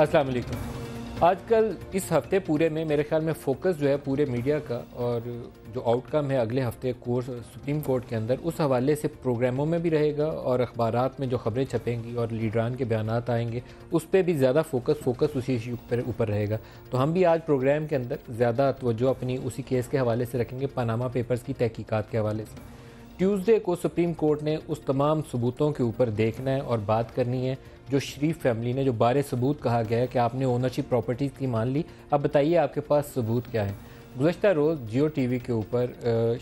अस्सलाम वालेकुम आजकल इस हफ्ते पूरे में मेरे ख्याल में फोकस जो है पूरे मीडिया का और जो आउटकम है अगले हफ्ते कोर्स सुप्रीम कोर्ट के अंदर उस हवाले से प्रोग्रामों में भी रहेगा और अखबार में जो खबरें छपेंगी और लीडरान के बयान आएंगे उस पर भी ज़्यादा फोकस फोकस उसी इशू पर ऊपर रहेगा तो हम भी आज प्रोग्राम के अंदर ज़्यादा तोज्जो अपनी उसी केस के हवाले से रखेंगे पनामा पेपर्स की तहकीक़ात के हवाले से ट्यूसडे को सुप्रीम कोर्ट ने उस तमाम सबूतों के ऊपर देखना है और बात करनी है जो शरीफ फैमिली ने जो बारे सबूत कहा गया है कि आपने ओनरशिप प्रॉपर्टीज़ की मान ली अब बताइए आपके पास सबूत क्या है गुजशत रोज़ जियो टी के ऊपर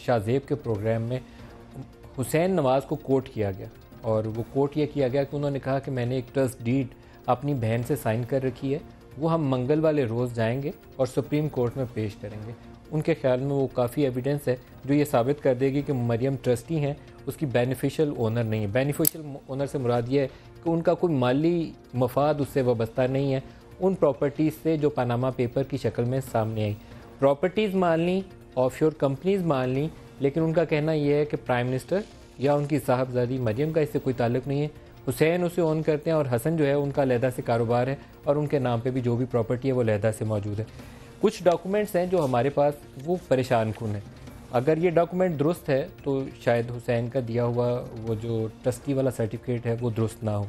शाहजेब के प्रोग्राम में हुसैन नवाज़ को कोट किया गया और वो कोट ये किया गया कि उन्होंने कहा कि मैंने एक ट्रस्ट डीड अपनी बहन से साइन कर रखी है वो हम मंगल वाले रोज़ जाएंगे और सुप्रीम कोर्ट में पेश करेंगे उनके ख्याल में वो काफ़ी एविडेंस है जो ये साबित कर देगी कि मरियम ट्रस्टी हैं उसकी बेनिफिशियल ओनर नहीं है बेनिफिशियल ओनर से मुराद ये है कि उनका कोई माली मफाद उससे वाबस्ता नहीं है उन प्रॉपर्टीज़ से जो पानामा पेपर की शक्ल में सामने आई प्रॉपर्टीज़ मान ली ऑफ शोर कंपनीज़ मान ली लेकिन उनका कहना यह है कि प्राइम मिनिस्टर या उनकी साहबजादी मरियम का इससे कोई ताल्लुक नहीं है हुसैन उसे ऑन करते हैं और हसन जो है उनका लहदा से कारोबार है और उनके नाम पे भी जो भी प्रॉपर्टी है वो लहदा से मौजूद है कुछ डॉक्यूमेंट्स हैं जो हमारे पास वो परेशान कन है अगर ये डॉक्यूमेंट दुरुस्त है तो शायद हुसैन का दिया हुआ वो जो ट्रस्टी वाला सर्टिफिकेट है वो दुरुस्त ना हो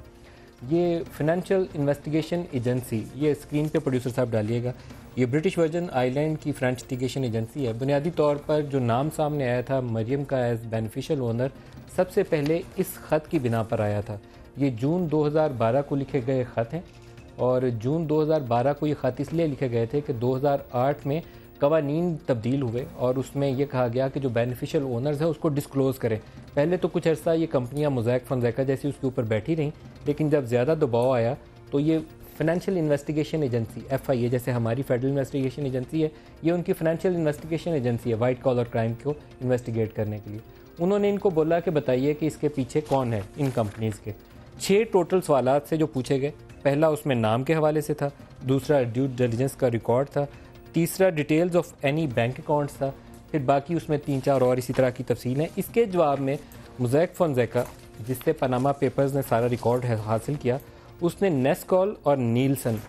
ये फिनंशियल इन्वेस्टिगेशन एजेंसी ये स्क्रीन पे प्रोड्यूसर साहब डालिएगा ये ब्रिटिश वर्जन आइलैंड की फ्रेंटिगेशन एजेंसी है बुनियादी तौर पर जो नाम सामने आया था मरियम का एज बेनिफिशियल ओनर सबसे पहले इस ख़त की बिना पर आया था ये जून 2012 को लिखे गए ख़त हैं और जून 2012 को ये ख़त इसलिए लिखे गए थे कि 2008 में कवानीन तब्दील हुए और उसमें यह कहा गया कि जो बेनिफिशियल ओनर्स हैं उसको डिस्क्लोज़ करें पहले तो कुछ अर्सा ये कंपनियां मोजैक फनजैका जैसी उसके ऊपर बैठी रहीं लेकिन जब ज़्यादा दबाव आया तो ये financial investigation agency F I A जैसे हमारी फेडरल इन्वेस्टिगेशन एजेंसी है ये उनकी फाइनेंशियल इन्वेस्टिगेशन एजेंसी है वाइट कॉलर क्राइम को इन्वेस्टिगेट करने के लिए उन्होंने इनको बोला कि बताइए कि इसके पीछे कौन है इन कंपनीज़ के छः टोटल सवाल से जो पूछे गए पहला उसमें नाम के हवाले से था दूसरा ड्यू डिलीजेंस का रिकॉर्ड था तीसरा details of any bank accounts था फिर बाकी उसमें तीन चार और इसी तरह की तफसील है इसके जवाब में मुजैक जैका जिससे पनामा पेपर्स ने सारा रिकॉर्ड हासिल किया उसने नेस्कॉल और नीलसन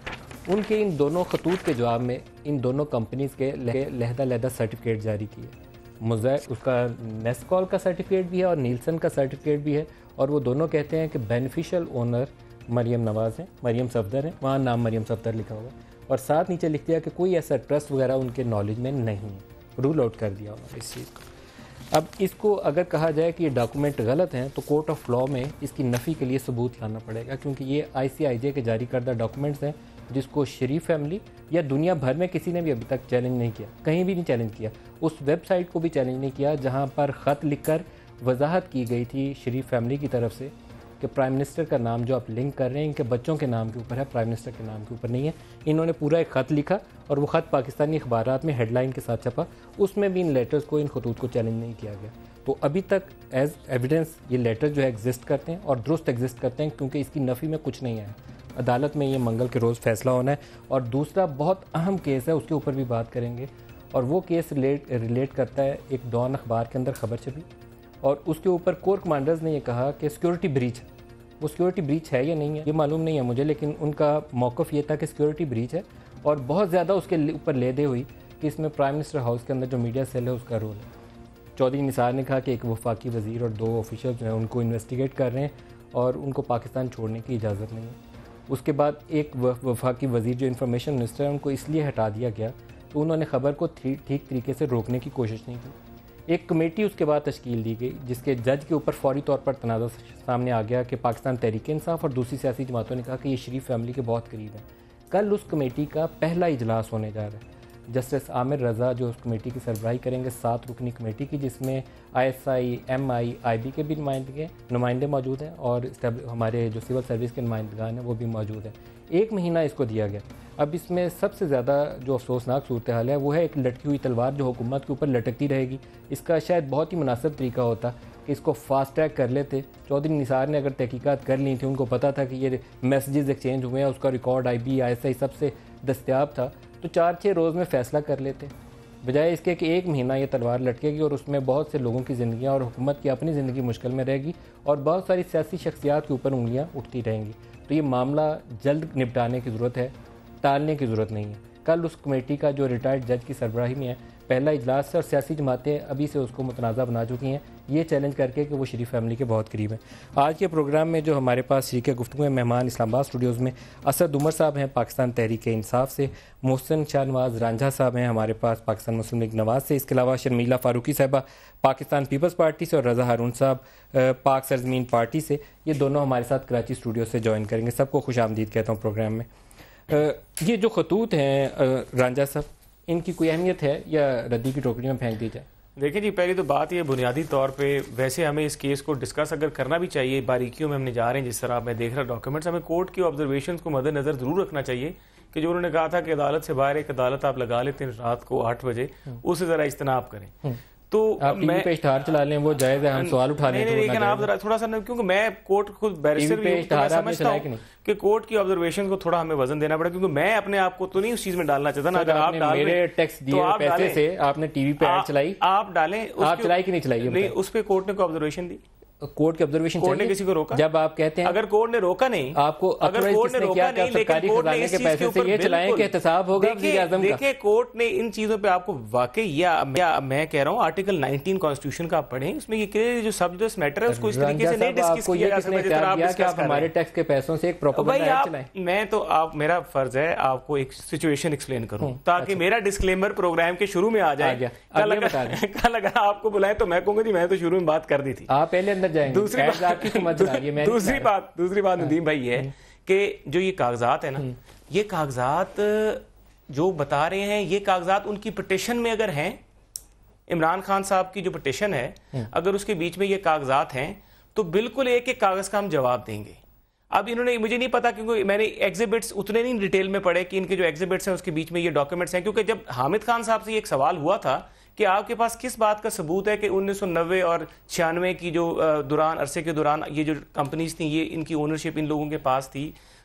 उनके इन दोनों खतूत के जवाब में इन दोनों कंपनीज़ के लहदा लहदा सर्टिफिकेट जारी किए मुजैक उसका नेस्कॉल का सर्टिफिकेट भी है और नीलसन का सर्टिफिकेट भी है और वो दोनों कहते हैं कि बेनिफिशियल ओनर मरियम नवाज़ हैं मरियम सफदर हैं वहाँ नाम मरियम सफदर लिखा हुआ है और साथ नीचे लिख दिया कि कोई ऐसा ट्रस्ट वगैरह उनके नॉलेज में नहीं है रूल आउट कर दिया उन्होंने इस चीज़ को अब इसको अगर कहा जाए कि ये डॉक्यूमेंट गलत हैं तो कोर्ट ऑफ लॉ में इसकी नफ़ी के लिए सबूत लाना पड़ेगा क्योंकि ये जे के जारी करदा डॉक्यूमेंट्स हैं जिसको शरीफ फैमिली या दुनिया भर में किसी ने भी अभी तक चैलेंज नहीं किया कहीं भी नहीं चैलेंज किया उस वेबसाइट को भी चैलेंज नहीं किया जहाँ पर ख़त लिखकर वजाहत की गई थी शरीफ फैमिली की तरफ से कि प्राइम मिनिस्टर का नाम जो आप लिंक कर रहे हैं इनके बच्चों के नाम के ऊपर है प्राइम मिनिस्टर के नाम के ऊपर नहीं है इन्होंने पूरा एक ख़त लिखा और वो ख़त पाकिस्तानी अखबार में हेडलाइन के साथ छपा उसमें भी इन लेटर्स को इन खतूत को चैलेंज नहीं किया गया तो अभी तक एज एविडेंस ये लेटर जो है एग्जिस्ट करते हैं और दुरुस्त एग्जिस्ट करते हैं क्योंकि इसकी नफ़ी में कुछ नहीं आया अदालत में ये मंगल के रोज़ फैसला होना है और दूसरा बहुत अहम केस है उसके ऊपर भी बात करेंगे और वो केस रिलेट रिलेट करता है एक डॉन अखबार के अंदर खबर छपी और उसके ऊपर कोर कमांडर्स ने यह कहा कि सिक्योरिटी ब्रीच है वो सिक्योरिटी ब्रीच है या नहीं है ये मालूम नहीं है मुझे लेकिन उनका मौक़ ये था कि सिक्योरिटी ब्रीच है और बहुत ज़्यादा उसके ऊपर ले दे हुई कि इसमें प्राइम मिनिस्टर हाउस के अंदर जो मीडिया सेल है उसका रोल है चौधरी निसार ने कहा कि एक वफाकी वजीर और दो ऑफिशल जो हैं उनको इन्वेस्टिगेट कर रहे हैं और उनको पाकिस्तान छोड़ने की इजाज़त नहीं है उसके बाद एक वफाकी वजीर जो इन्फॉर्मेशन मिनिस्टर है उनको इसलिए हटा दिया गया तो उन्होंने ख़बर को ठीक तरीके से रोकने की कोशिश नहीं की एक कमेटी उसके बाद तश्कील दी गई जिसके जज के ऊपर फौरी तौर पर तनाज़ा सामने आ गया कि पाकिस्तान तहरीक इंसाफ और दूसरी सियासी जमातों ने कहा कि ये शरीफ फैमिली के बहुत करीब है कल उस कमेटी का पहला इजलास होने जा रहा है जस्टिस आमिर रज़ा जो उस कमेटी की सरबराही करेंगे सात रुकनी कमेटी की जिसमें I S I M I I B के भी नुमाइंदे नुमाइंदे मौजूद हैं और हमारे जो सिविल सर्विस के नुमाइंदगान हैं वो भी मौजूद हैं एक महीना इसको दिया गया अब इसमें सबसे ज़्यादा जो अफसोसनाक सूरत हाल है वो है एक लटकी हुई तलवार जो हुकूमत के ऊपर लटकती रहेगी इसका शायद बहुत ही मुनासिब तरीका होता कि इसको फास्ट ट्रैक कर लेते चौधरी निसार ने अगर तहकीकत कर ली थी उनको पता था कि ये मैसेजेस एक्सचेंज हुए हैं उसका record I B I S I सबसे दस्तियाब था तो चार छः रोज़ में फ़ैसला कर लेते बजाय इसके कि एक महीना ये तलवार लटकेगी और उसमें बहुत से लोगों की ज़िंदगी और हुकूमत की अपनी ज़िंदगी मुश्किल में रहेगी और बहुत सारी सियासी शख्सियात के ऊपर उंगलियाँ उठती रहेंगी तो ये मामला जल्द निपटाने की ज़रूरत है टालने की ज़रूरत नहीं है कल उस कमेटी का जो रिटायर्ड जज की सरबराही में है पहला इजलास है और सियासी जमातें अभी से उसको मतनाज़ा बना चुकी हैं ये चैलेंज करके कि वो शरीफ फैमिली के बहुत करीब हैं आज के प्रोग्राम में जो हमारे पास शरीक गुफ्तु हैं मेहमान इस्लामाबाद स्टूडियोज़ में असद उमर साहब हैं पाकिस्तान तहरीक इंसाफ से मोहसिन शाह नवाज रांझा साहब हैं हमारे पास पाकिस्तान मुस्लिम लीग नवाज से इसके अलावा शर्मीला फ़ारूकी साहबा पाकिस्तान पीपल्स पार्टी से और रजा हारून साहब पाक सरजमीन पार्टी से ये दोनों हमारे साथ कराची स्टूडियो से ज्वाइन करेंगे सबको खुश आमदीद कहता हूँ प्रोग्राम में ये जो खतूत हैं रांझा साहब इनकी कोई अहमियत है या रद्दी की टोकरी में फेंक दी जाए देखिए जी पहली तो बात यह बुनियादी तौर पे वैसे हमें इस केस को डिस्कस अगर करना भी चाहिए बारीकियों में हमने जा रहे हैं जिस तरह मैं देख रहा डॉक्यूमेंट्स हमें कोर्ट की ऑब्जर्वेशन को मद्देनजर जरूर रखना चाहिए कि जो उन्होंने कहा था कि अदालत से बाहर एक अदालत आप लगा लेते हैं रात को आठ बजे हम्म। उसे जरा इज्तनाब करें हम्म। तो आप मैं पे इश्तहार चला लें वो जायज है हम सवाल उठा लें तो लेकिन आप थोड़ा सा क्योंकि मैं कोर्ट खुद बैरिस्टर भी तो समझता हूँ कि कोर्ट की ऑब्जर्वेशन को थोड़ा हमें वजन देना पड़ा क्योंकि मैं अपने आप को तो नहीं उस चीज में डालना चाहता ना अगर आप डाल मेरे टैक्स तो दिए पैसे से आपने टीवी पे ऐड चलाई आप डालें आप चलाई कि नहीं चलाई नहीं उस पर कोर्ट ने कोई ऑब्जर्वेशन दी कोर्ट के ऑब्जर्वेशन कोर्ट ने किसी को रोका जब आप कहते हैं अगर कोर्ट ने रोका नहीं आपको अगर कोर्ट ने रोका नहीं लेकिन कोर्ट ने इस चीज के ऊपर ये चलाएं कि एहतसाब होगा देखिए कोर्ट ने इन चीजों पे आपको वाकई या मैं कह रहा हूँ आर्टिकल 19 कॉन्स्टिट्यूशन का आप पढ़ें उसमें ये क्लियर जो सब्जेक्ट मैटर है उसको इस तरीके से नहीं डिस्कस किया जा सकता आप क्या हमारे टैक्स के पैसों से एक तो प्रोपोगंडा मैं तो आप मेरा फर्ज है आपको एक सिचुएशन एक्सप्लेन करूं हम्म, ताकि अच्छा। मेरा डिस्क्लेमर प्रोग्राम के शुरू में आ जाए क्या लगा आपको बुलाए तो मैं कहूंगा जी मैंने तो शुरू में बात कर दी थी आप पहले अंदर समझ जाएंगे दूसरी बात आपकी समझ ये मैं दूसरी बात दूसरी बात हाँ। नदीम भाई है हम्म। कि जो ये कागजात है ना हम्म। ये कागजात जो बता रहे हैं ये कागजात उनकी पटिशन में अगर हैं इमरान खान साहब की जो पटिशन है हम्म। अगर उसके बीच में ये कागजात हैं तो बिल्कुल एक एक कागज का हम जवाब देंगे अब इन्होंने मुझे नहीं पता क्योंकि मैंने एग्जिबिट्स उतने नहीं डिटेल में पढ़े कि इनके जो एग्जिबिट्स हैं उसके बीच में ये डॉक्यूमेंट्स हैं क्योंकि जब हामिद खान साहब से एक सवाल हुआ था कि आपके पास किस बात का सबूत है कि 1990 और छियानवे की जो दौरान अरसे के दौरान ये जो कंपनीज थी ये इनकी ओनरशिप इन लोगों के पास थी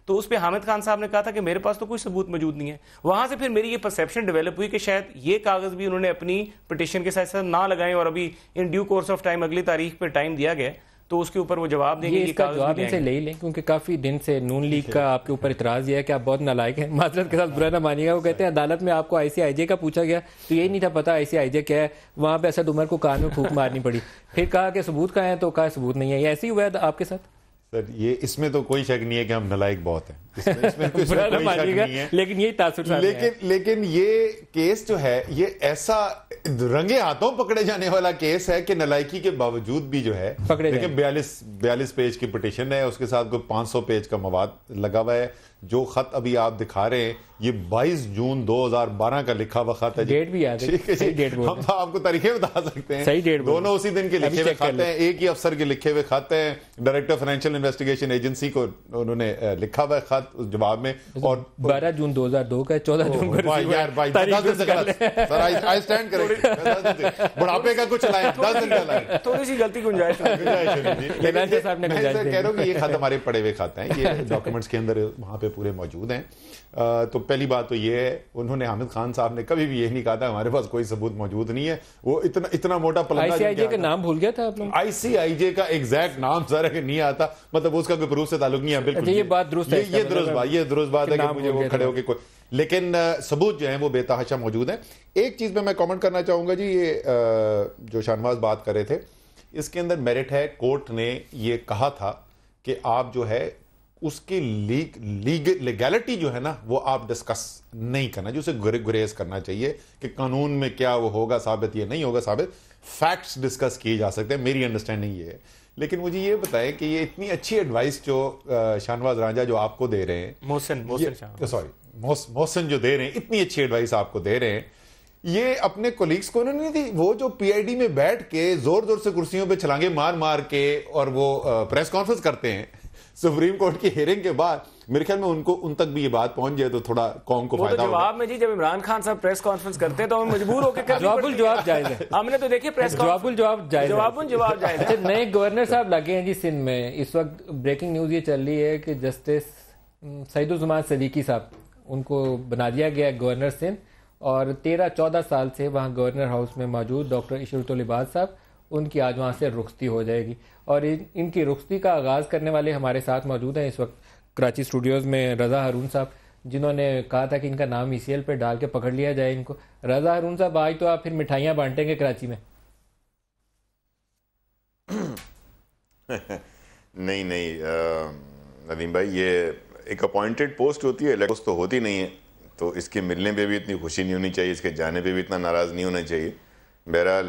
तो उस पर हामिद खान साहब ने कहा था कि मेरे पास तो कोई सबूत मौजूद नहीं है वहां से फिर मेरी ये परसेप्शन डेवलप हुई कि शायद ये कागज भी उन्होंने अपनी पटिशन के साथ साथ ना लगाएं और अभी in due course of time अगली तारीख पर टाइम दिया गया तो उसके ऊपर वो जवाब देंगे इसका जवाब इनसे ले लें क्योंकि काफी दिन से नून लीग का आपके ऊपर इतराज यह है कि आप बहुत नालायक हैं माजरत के साथ बुरा ना मानिएगा वो कहते हैं अदालत में आपको आईसीआईजे का पूछा गया तो यही नहीं था पता आईसीआईजे क्या है वहां पे असद उमर को कान में फूक मारनी पड़ी फिर कहा कि सबूत का है तो कहा सबूत नहीं है ऐसे ही हुआ आपके साथ सर तो ये इसमें तो कोई शक नहीं है कि हम नलायक बहुत हैं इसमें, इसमें, कोई शक तो नहीं है लेकिन ये तासुर लेकिन लेकिन ये केस जो है ये ऐसा रंगे हाथों पकड़े जाने वाला केस है कि नलायकी के बावजूद भी जो है पकड़े लेकिन बयालीस बयालीस पेज की पिटिशन है उसके साथ कोई 500 पेज का मवाद लगा हुआ है जो खत अभी आप दिखा रहे हैं ये 22 जून 2012 का लिखा हुआ खाता है डेट भी याद है सही डेट हम तो आपको तरीके बता सकते हैं सही डेट दोनों उसी दिन के लिखे हुए खाते हैं एक ही अफसर के लिखे हुए खाते हैं डायरेक्टर फाइनेंशियल इन्वेस्टिगेशन एजेंसी को उन्होंने लिखा हुआ खत उस जवाब में और बारह जून 2002 का चौदह जून बुढ़ापे का कुछ थोड़ी सी गलती गुंजाइश कह रहा हूँ ये खत हमारे पड़े हुए खाते हैं ये डॉक्यूमेंट्स के अंदर वहाँ पे पूरे मौजूद हैं तो पहली बात तो ये है उन्होंने हामिद खान साहब ने कभी भी ये नहीं कहा था हमारे पास कोई सबूत मौजूद नहीं है वो इतना इतना मोटा पलंगा आईसीआईजे का नाम भूल गया था आप लोग आईसीआईजे का एग्जैक्ट नाम सर नहीं आता मतलब उसका कोई प्रूफ से ताल्लुक नहीं है बिल्कुल अच्छा, ये बात दुरुस्त है ये दुरुस्त बात ये दुरुस्त बात है कि मुझे वो खड़े होकर कोई लेकिन सबूत जो है वो बेतहाशा मौजूद है एक चीज में मैं कॉमेंट करना चाहूंगा जी ये जो शाहनवाज बात कर रहे थे इसके अंदर मेरिट है कोर्ट ने ये कहा था कि आप जो है उसकी लीग लीग लीगैलिटी जो है ना वो आप डिस्कस नहीं करना जो उसे गुरे, गुरेज करना चाहिए कि कानून में क्या वो होगा साबित ये नहीं होगा साबित फैक्ट्स डिस्कस किए जा सकते हैं मेरी अंडरस्टैंडिंग ये है लेकिन मुझे ये बताएं कि ये इतनी अच्छी एडवाइस जो शाहनवाज राजा जो आपको दे रहे हैं मोहसिन मोहसिन सॉरी मोहसिन जो दे रहे हैं इतनी अच्छी एडवाइस आपको दे रहे हैं ये अपने कोलीग्स को नहीं थी वो जो पीआईडी में बैठ के जोर जोर से कुर्सियों पे छलांगे मार मार के और वो प्रेस कॉन्फ्रेंस करते हैं सुप्रीम कोर्ट की हेयरिंग के बाद मेरे ख्याल में उनको उन तक भी ये बात पहुंच जाए तो थोड़ा कौम को तो फायदा तो जवाब में जी जब इमरान खान साहब प्रेस कॉन्फ्रेंस करते हैं तो हम मजबूर होकर जवाबुल जवाब जाएगा हमने तो देखिए प्रेस जवाबुल जवाब जाएगा जवाबुल जवाब जाएगा अच्छा नए गवर्नर साहब लगे हैं जी सिंध में इस वक्त ब्रेकिंग न्यूज ये चल रही है कि जस्टिस सईदुजमान सदीकी साहब उनको बना दिया गया गवर्नर सिंध और तेरह चौदह साल से वहाँ गवर्नर हाउस में मौजूद डॉक्टर इशरतुल इबाद साहब उनकी आज वहाँ से रुखती हो जाएगी और इन इनकी रुखती का आगाज़ करने वाले हमारे साथ मौजूद हैं इस वक्त कराची स्टूडियोज़ में रज़ा हारून साहब जिन्होंने कहा था कि इनका नाम ई सी डाल के पकड़ लिया जाए इनको रज़ा हारून साहब आज तो आप फिर मिठाइयाँ बांटेंगे कराची में नहीं नहीं नदीम भाई ये एक अपॉइंटेड पोस्ट होती है पोस्ट तो होती नहीं है तो इसके मिलने पे भी इतनी खुशी नहीं होनी चाहिए इसके जाने पे भी इतना नाराज़ नहीं होना चाहिए बहरहाल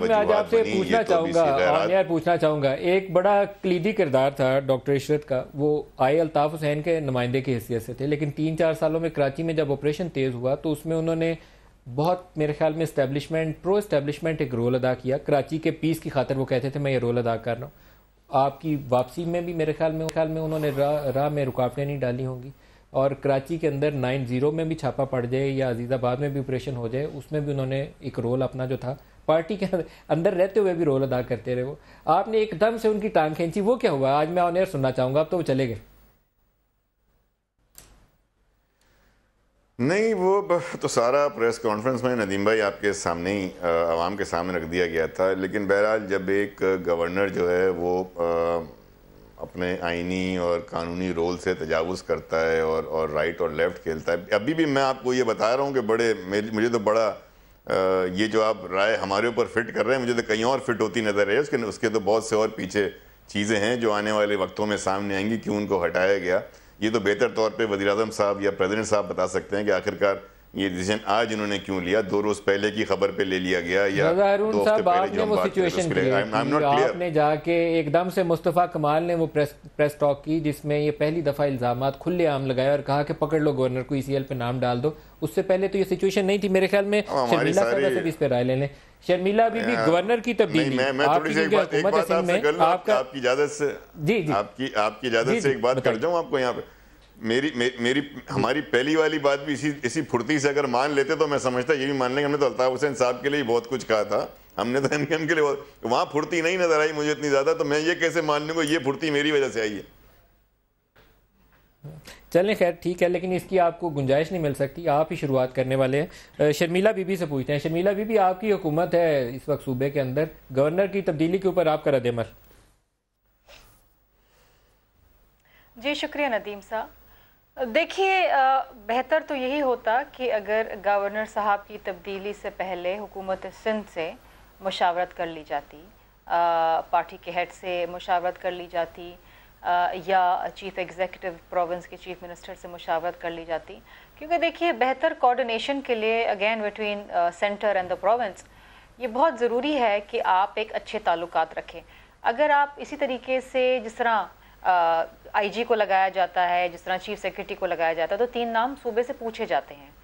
मैं आज आपसे पूछना तो चाहूँगा यार पूछना चाहूँगा एक बड़ा कलीदी किरदार था डॉक्टर इशरत का वो आई अल्ताफ हुसैन के नुमाइंदे की हैसियत से थे लेकिन तीन चार सालों में कराची में जब ऑपरेशन तेज़ हुआ तो उसमें उन्होंने बहुत मेरे ख्याल में इस्टेब्लिशमेंट प्रो इस्टेब्लिशमेंट एक रोल अदा किया कराची के पीस की खातर वो कहते थे मैं ये रोल अदा कर रहा हूँ आपकी वापसी में भी मेरे ख्याल में ख्याल में उन्होंने राह में रुकावटें नहीं डाली होंगी और कराची के अंदर नाइन ज़ीरो में भी छापा पड़ जाए या अजीज़ाबाद में भी ऑपरेशन हो जाए उसमें भी उन्होंने एक रोल अपना जो था पार्टी के अंदर रहते हुए भी रोल अदा करते रहे वो आपने एकदम से उनकी टांग खींची वो क्या हुआ आज मैं ऑन एयर सुनना चाहूँगा अब तो वो चले गए नहीं वो तो सारा प्रेस कॉन्फ्रेंस में नदीम भाई आपके सामने ही आवाम के सामने रख दिया गया था लेकिन बहरहाल जब एक गवर्नर जो है वो आ, अपने आइनी और कानूनी रोल से तजावज़ करता है और और राइट और लेफ़्ट खेलता है अभी भी मैं आपको ये बता रहा हूँ कि बड़े मुझे तो बड़ा ये जो आप राय हमारे ऊपर फिट कर रहे हैं मुझे तो कहीं और फिट होती नज़र है उसके उसके तो बहुत से और पीछे चीज़ें हैं जो आने वाले वक्तों में सामने आएंगी क्यों उनको हटाया गया ये तो बेहतर तौर पर वजी साहब या प्रेजिडेंट साहब बता सकते हैं कि आखिरकार ये डिसीजन आज इन्होंने क्यों लिया दो रोज पहले की खबर पे ले लिया गया या दो साहब आपने वो सिचुएशन आपने जाके एकदम से मुस्तफ़ा कमाल ने वो प्रेस प्रेस टॉक की जिसमें ये पहली दफ़ा इल्ज़ाम खुले आम लगाए और कहा कि पकड़ लो गवर्नर को ई पे नाम डाल दो उससे पहले तो ये सिचुएशन नहीं थी मेरे ख्याल में हाँ, शर्मिला से भी इस पर राय ले लें शर्मिला भी, भी हाँ। गवर्नर की तब्दीली मैं, मैं थोड़ी सी एक बात, एक बात आपसे कर लूं आपकी इजाजत से जी जी आपकी आपकी इजाजत से एक बात कर जाऊं आपको यहाँ पे मेरी मे, मेरी हमारी पहली वाली बात भी इसी इसी फुर्ती से अगर मान लेते तो मैं समझता ये भी मान लेंगे हमने तो अल्ताफ हुसैन साहब के लिए बहुत कुछ कहा था हमने तो एम के लिए बहुत वहाँ फुर्ती नहीं नजर आई मुझे इतनी ज़्यादा तो मैं ये कैसे मान लूँ ये फुर्ती मेरी वजह से आई है चलें खैर ठीक है लेकिन इसकी आपको गुंजाइश नहीं मिल सकती आप ही शुरुआत करने वाले हैं शर्मिला बीबी से पूछते हैं शर्मिला बीबी आपकी हुकूमत है इस वक्त सूबे के अंदर गवर्नर की तब्दीली के ऊपर आपका रदमल जी शुक्रिया नदीम साहब देखिए बेहतर तो यही होता कि अगर गवर्नर साहब की तब्दीली से पहले हुकूमत सिंध से मुशावरत कर ली जाती पार्टी के हेड से मुशावरत कर ली जाती या चीफ़ एग्जीक्यूटिव प्रोविंस के चीफ़ मिनिस्टर से मुशावरत कर ली जाती क्योंकि देखिए बेहतर कोऑर्डिनेशन के लिए again between centre and the province ये बहुत ज़रूरी है कि आप एक अच्छे ताल्लुक रखें अगर आप इसी तरीके से जिस तरह आईजी को लगाया जाता है जिस तरह चीफ सेक्रेटरी को लगाया जाता है तो तीन नाम सूबे से पूछे जाते हैं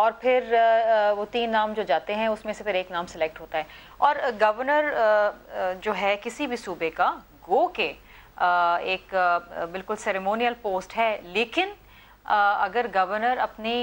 और फिर वो तीन नाम जो जाते हैं उसमें से फिर एक नाम सेलेक्ट होता है और गवर्नर जो है किसी भी सूबे का गो के एक बिल्कुल सेरेमोनियल पोस्ट है लेकिन अगर गवर्नर अपनी